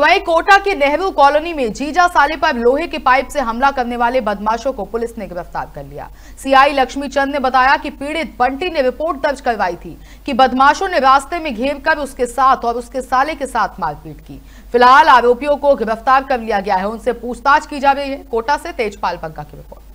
वही वहीं कोटा के नेहरू कॉलोनी में जीजा साले पर लोहे के पाइप से हमला करने वाले बदमाशों को पुलिस ने गिरफ्तार कर लिया सीआई लक्ष्मी चंद ने बताया कि पीड़ित बंटी ने रिपोर्ट दर्ज करवाई थी कि बदमाशों ने रास्ते में घेर कर उसके साथ और उसके साले के साथ मारपीट की फिलहाल आरोपियों को गिरफ्तार कर लिया गया है उनसे पूछताछ की जा रही है कोटा से तेजपाल पंका की रिपोर्ट